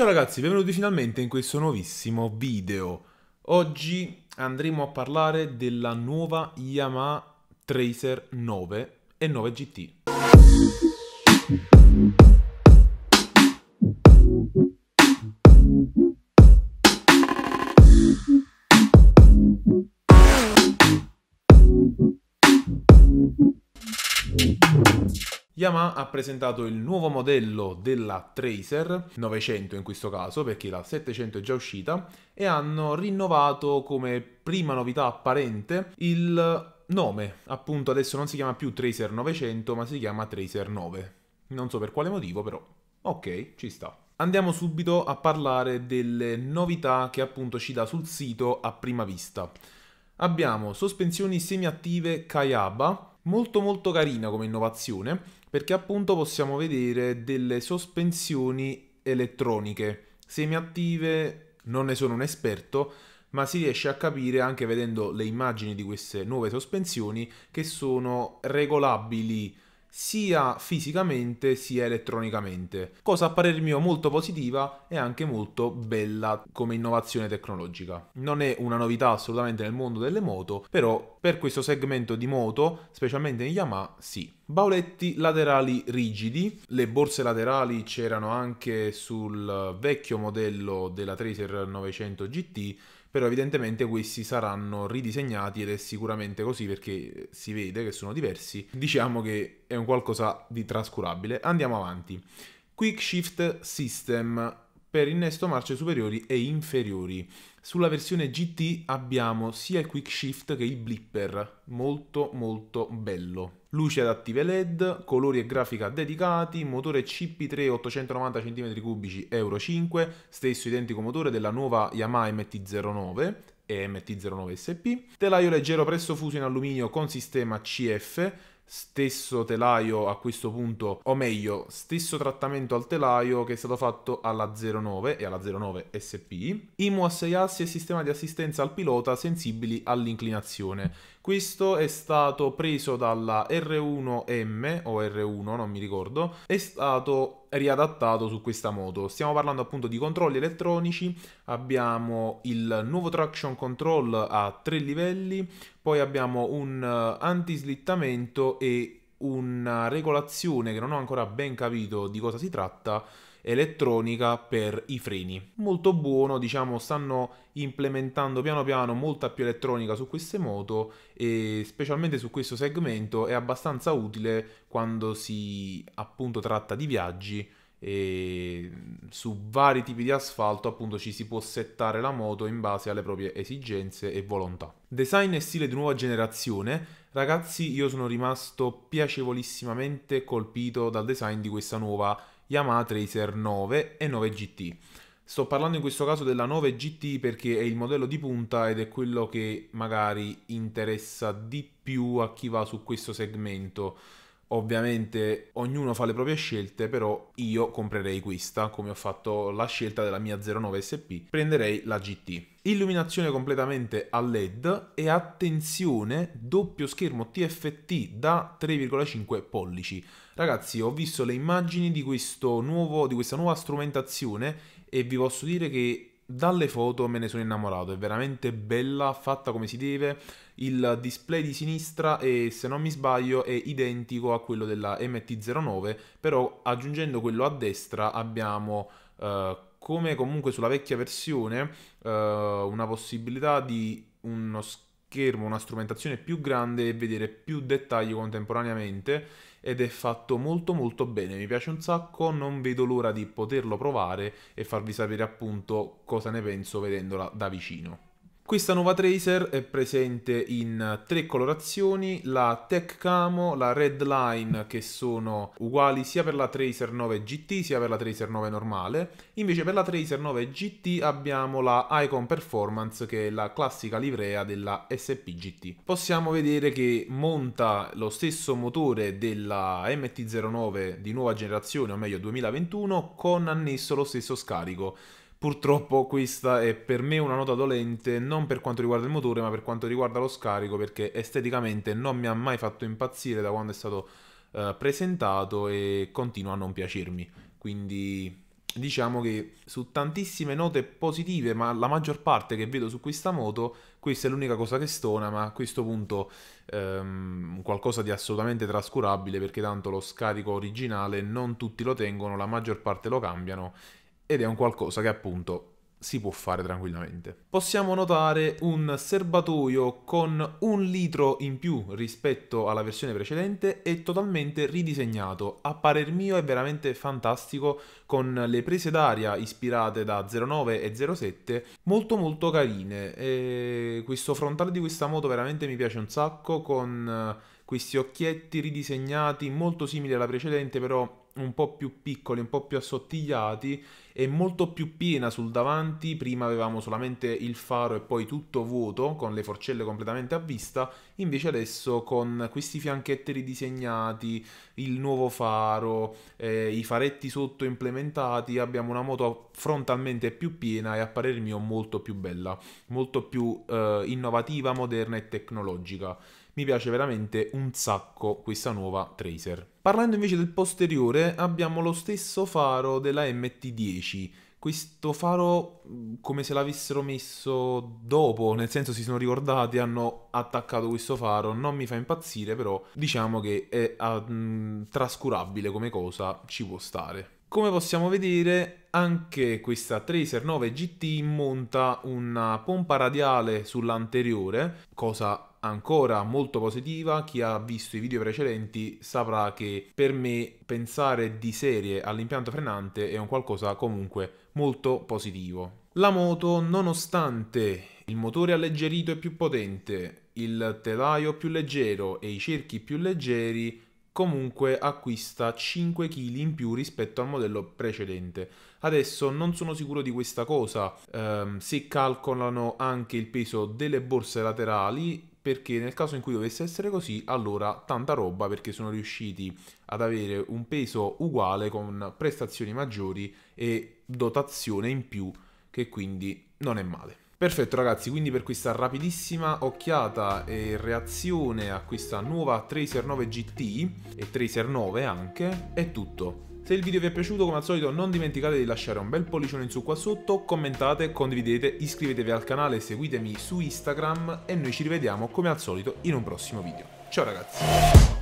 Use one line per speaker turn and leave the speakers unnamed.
Ciao ragazzi, benvenuti finalmente in questo nuovissimo video. Oggi andremo a parlare della nuova Yamaha Tracer 9 e 9 GT. Yamaha ha presentato il nuovo modello della Tracer 900 in questo caso perché la 700 è già uscita e hanno rinnovato come prima novità apparente il nome, appunto adesso non si chiama più Tracer 900 ma si chiama Tracer 9. Non so per quale motivo però. Ok, ci sta. Andiamo subito a parlare delle novità che appunto ci dà sul sito a prima vista. Abbiamo sospensioni semiattive Kayaba, molto molto carina come innovazione, perché appunto possiamo vedere delle sospensioni elettroniche semiattive, non ne sono un esperto, ma si riesce a capire anche vedendo le immagini di queste nuove sospensioni che sono regolabili sia fisicamente sia elettronicamente, cosa a parer mio molto positiva e anche molto bella come innovazione tecnologica. Non è una novità assolutamente nel mondo delle moto, però per questo segmento di moto, specialmente in Yamaha, sì bauletti laterali rigidi, le borse laterali c'erano anche sul vecchio modello della Tracer 900 GT, però evidentemente questi saranno ridisegnati ed è sicuramente così perché si vede che sono diversi. Diciamo che è un qualcosa di trascurabile. Andiamo avanti. Quick Shift System per innesto marce superiori e inferiori. Sulla versione GT abbiamo sia il quick shift che il blipper, molto molto bello luci adattive LED, colori e grafica dedicati, motore CP3 890 cm3 Euro 5, stesso identico motore della nuova Yamaha MT-09 e MT-09SP, telaio leggero presso fuso in alluminio con sistema CF, stesso telaio a questo punto, o meglio, stesso trattamento al telaio che è stato fatto alla 09 e alla 09 SP, IMU a 6 assi e sistema di assistenza al pilota sensibili all'inclinazione. Questo è stato preso dalla R1M o R1, non mi ricordo, è stato riadattato su questa moto. Stiamo parlando appunto di controlli elettronici, abbiamo il nuovo traction control a tre livelli, poi abbiamo un eh, antislittamento e una regolazione che non ho ancora ben capito di cosa si tratta elettronica per i freni. Molto buono, diciamo, stanno implementando piano piano molta più elettronica su queste moto e specialmente su questo segmento è abbastanza utile quando si appunto tratta di viaggi e su vari tipi di asfalto appunto ci si può settare la moto in base alle proprie esigenze e volontà. Design e stile di nuova generazione. Ragazzi, io sono rimasto piacevolissimamente colpito dal design di questa nuova Yamaha Tracer 9 e 9 GT. Sto parlando in questo caso della 9 GT perché è il modello di punta ed è quello che magari interessa di più a chi va su questo segmento Ovviamente ognuno fa le proprie scelte, però io comprerei questa, come ho fatto la scelta della mia 09 SP, prenderei la GT. Illuminazione completamente a LED e attenzione, doppio schermo TFT da 3,5 pollici. Ragazzi, ho visto le immagini di, nuovo, di questa nuova strumentazione e vi posso dire che dalle foto me ne sono innamorato, è veramente bella, fatta come si deve. Il display di sinistra è, se non mi sbaglio, è identico a quello della MT-09, però aggiungendo quello a destra abbiamo... Eh, come comunque sulla vecchia versione, eh, una possibilità di uno schermo schermo, una strumentazione più grande e vedere più dettagli contemporaneamente ed è fatto molto molto bene, mi piace un sacco, non vedo l'ora di poterlo provare e farvi sapere appunto cosa ne penso vedendola da vicino. Questa nuova Tracer è presente in tre colorazioni, la Tech Camo, la Red Line che sono uguali sia per la Tracer 9 GT sia per la Tracer 9 normale, invece per la Tracer 9 GT abbiamo la Icon Performance che è la classica livrea della SPGT. Possiamo vedere che monta lo stesso motore della MT-09 di nuova generazione, o meglio 2021, con annesso lo stesso scarico Purtroppo questa è per me una nota dolente non per quanto riguarda il motore ma per quanto riguarda lo scarico perché esteticamente non mi ha mai fatto impazzire da quando è stato eh, presentato e continua a non piacermi. Quindi diciamo che su tantissime note positive ma la maggior parte che vedo su questa moto questa è l'unica cosa che stona ma a questo punto ehm, qualcosa di assolutamente trascurabile perché tanto lo scarico originale non tutti lo tengono, la maggior parte lo cambiano ed è un qualcosa che appunto si può fare tranquillamente. Possiamo notare un serbatoio con un litro in più rispetto alla versione precedente e totalmente ridisegnato. A parer mio è veramente fantastico con le prese d'aria ispirate da 09 e 07 molto molto carine. E questo frontale di questa moto veramente mi piace un sacco con eh, questi occhietti ridisegnati molto simili alla precedente però un po' più piccoli, un po' più assottigliati e molto più piena sul davanti, prima avevamo solamente il faro e poi tutto vuoto con le forcelle completamente a vista, invece adesso con questi fianchetti ridisegnati, il nuovo faro, eh, i faretti sotto implementati, abbiamo una moto frontalmente più piena e a parer mio molto più bella, molto più eh, innovativa, moderna e tecnologica. Mi piace veramente un sacco questa nuova Tracer. Parlando invece del posteriore, abbiamo lo stesso faro della MT10. Questo faro come se l'avessero messo dopo, nel senso si sono ricordati, hanno attaccato questo faro, non mi fa impazzire, però diciamo che è um, trascurabile come cosa, ci può stare. Come possiamo vedere, anche questa Tracer 9 GT monta una pompa radiale sull'anteriore, cosa ancora molto positiva. Chi ha visto i video precedenti saprà che per me pensare di serie all'impianto frenante è un qualcosa comunque molto positivo. La moto, nonostante il motore alleggerito e più potente, il telaio più leggero e i cerchi più leggeri, comunque acquista 5 kg in più rispetto al modello precedente. Adesso non sono sicuro di questa cosa, ehm, se calcolano anche il peso delle borse laterali perché nel caso in cui dovesse essere così, allora tanta roba perché sono riusciti ad avere un peso uguale con prestazioni maggiori e dotazione in più, che quindi non è male. Perfetto ragazzi, quindi per questa rapidissima occhiata e reazione a questa nuova Tracer 9 GT e Tracer 9 anche, è tutto. Se il video vi è piaciuto come al solito non dimenticate di lasciare un bel pollicione in su qua sotto, commentate, condividete, iscrivetevi al canale, seguitemi su Instagram e noi ci rivediamo come al solito in un prossimo video. Ciao ragazzi!